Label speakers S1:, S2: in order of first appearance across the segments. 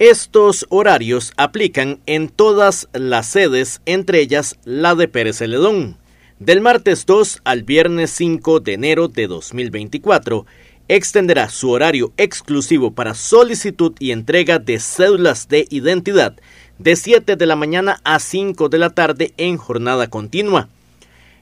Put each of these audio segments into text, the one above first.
S1: Estos horarios aplican en todas las sedes, entre ellas la de Pérez Celedón, del martes 2 al viernes 5 de enero de 2024 extenderá su horario exclusivo para solicitud y entrega de cédulas de identidad de 7 de la mañana a 5 de la tarde en jornada continua.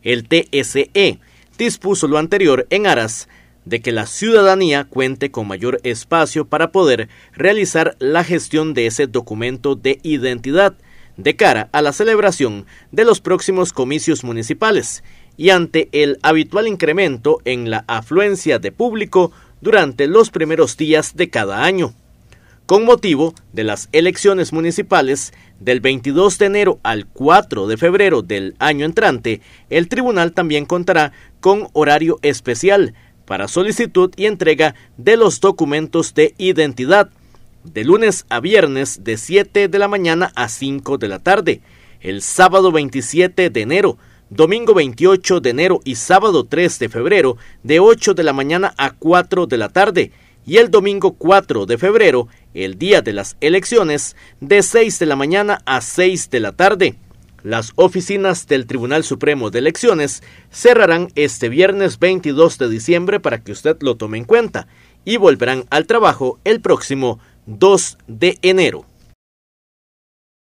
S1: El TSE dispuso lo anterior en aras de que la ciudadanía cuente con mayor espacio para poder realizar la gestión de ese documento de identidad de cara a la celebración de los próximos comicios municipales y ante el habitual incremento en la afluencia de público durante los primeros días de cada año. Con motivo de las elecciones municipales del 22 de enero al 4 de febrero del año entrante, el tribunal también contará con horario especial para solicitud y entrega de los documentos de identidad, de lunes a viernes de 7 de la mañana a 5 de la tarde, el sábado 27 de enero, domingo 28 de enero y sábado 3 de febrero de 8 de la mañana a 4 de la tarde y el domingo 4 de febrero, el día de las elecciones, de 6 de la mañana a 6 de la tarde. Las oficinas del Tribunal Supremo de Elecciones cerrarán este viernes 22 de diciembre para que usted lo tome en cuenta y volverán al trabajo el próximo 2 de enero.